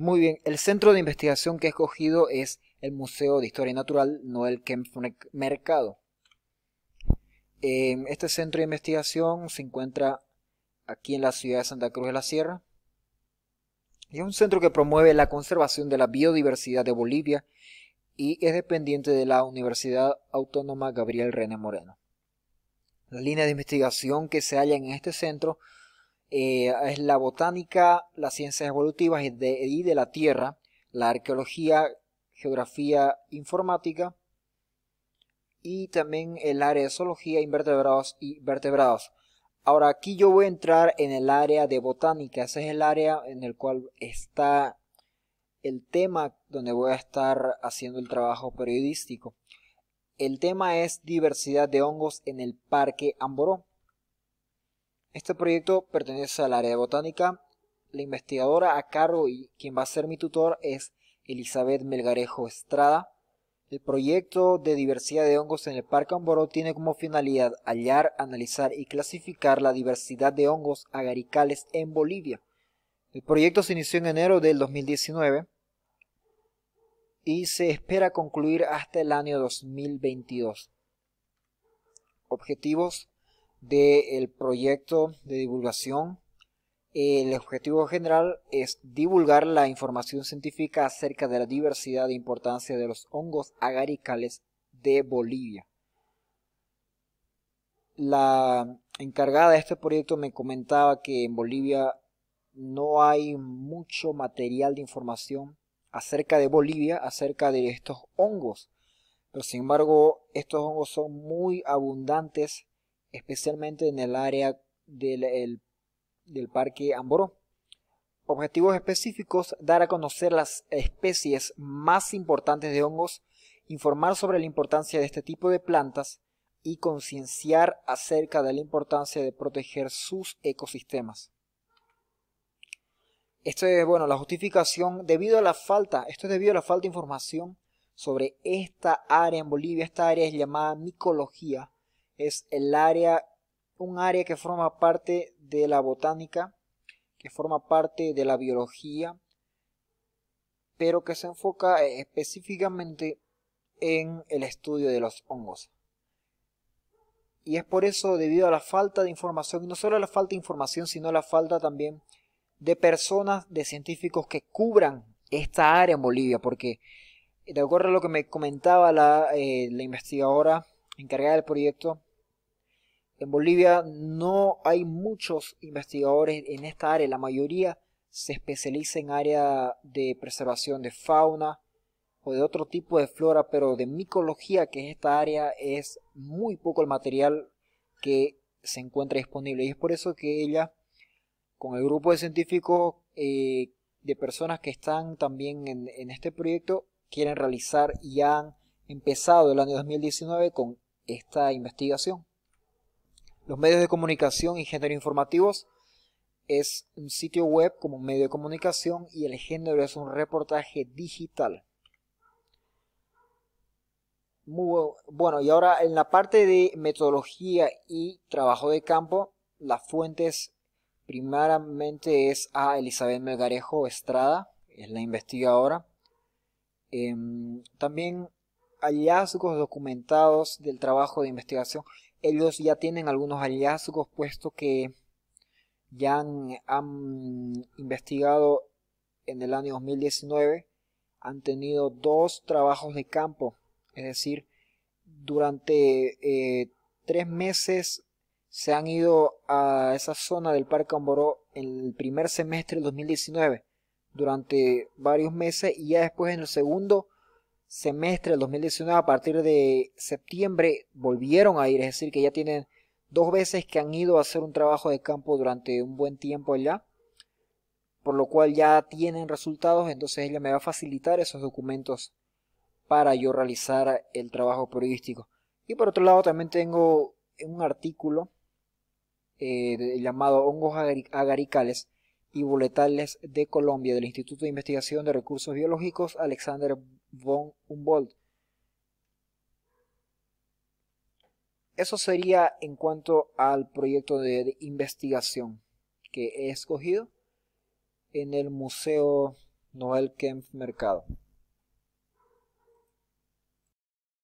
Muy bien, el centro de investigación que he escogido es el Museo de Historia Natural Noel Kempf Mercado. Em, este centro de investigación se encuentra aquí en la ciudad de Santa Cruz de la Sierra. Y es un centro que promueve la conservación de la biodiversidad de Bolivia y es dependiente de la Universidad Autónoma Gabriel René Moreno. La línea de investigación que se halla en este centro eh, es la botánica, las ciencias evolutivas y de, y de la Tierra, la arqueología, geografía informática y también el área de zoología, invertebrados y vertebrados. Ahora aquí yo voy a entrar en el área de botánica, ese es el área en el cual está el tema donde voy a estar haciendo el trabajo periodístico. El tema es diversidad de hongos en el parque Amboró. Este proyecto pertenece al área de botánica. La investigadora a cargo y quien va a ser mi tutor es Elizabeth Melgarejo Estrada. El proyecto de diversidad de hongos en el Parque Amboró tiene como finalidad hallar, analizar y clasificar la diversidad de hongos agaricales en Bolivia. El proyecto se inició en enero del 2019 y se espera concluir hasta el año 2022. Objetivos del proyecto de divulgación. El objetivo general es divulgar la información científica acerca de la diversidad e importancia de los hongos agaricales de Bolivia. La encargada de este proyecto me comentaba que en Bolivia no hay mucho material de información acerca de Bolivia, acerca de estos hongos. Pero sin embargo, estos hongos son muy abundantes especialmente en el área del, Parque Amboró. Objetivos específicos, dar a conocer las especies más importantes de hongos, informar sobre la importancia de este tipo de plantas y concienciar acerca de la importancia de proteger sus ecosistemas. Esto es, bueno, la justificación debido a la falta, esto es debido a la falta de información sobre esta área en Bolivia, esta área es llamada micología, es el área, un área que forma parte de la botánica, que forma parte de la biología, pero que se enfoca eh, específicamente en el estudio de los hongos. Y es por eso, debido a la falta de información, y no solo a la falta de información, sino la falta también de personas, de científicos que cubran esta área en Bolivia, porque de acuerdo a lo que me comentaba la eh, investigadora encargada del proyecto, en Bolivia no hay muchos investigadores en esta área, la mayoría se especializa en área de preservación de fauna o de otro tipo de flora, pero de micología, que es esta área, es muy poco el material que se encuentra disponible. Y es por eso que ella, con el grupo de científicos, eh, de personas que están también en este proyecto, quieren realizar y han empezado el año 2019 con esta investigación. Los medios de comunicación y género informativos es un sitio web como medio de comunicación y el género es un reportaje digital. bueno, y ahora en la parte de metodología y trabajo de campo, las fuentes primeramente es a Elizabeth Melgarejo Estrada, es la investigadora. Em, también hallazgos documentados del trabajo de investigación ellos ya tienen algunos hallazgos, puesto que ya han, investigado en el año 2019, han tenido dos trabajos de campo, es decir, durante eh, tres meses se han ido a esa zona del Parque Amboró en el primer semestre del 2019, durante varios meses, y ya después en el segundo semestre del 2019, a partir de septiembre, volvieron a ir, es decir, que ya tienen dos veces que han ido a hacer un trabajo de campo durante un buen tiempo allá, por lo cual ya tienen resultados, entonces ella me va a facilitar esos documentos para yo realizar el trabajo periodístico. Y por otro lado también tengo un artículo eh, llamado Hongos agaricales, y Boletales de Colombia del Instituto de Investigación de Recursos Biológicos Alexander von Humboldt. Eso sería en cuanto al proyecto de, investigación que he escogido en el Museo Noel Kempf Mercado.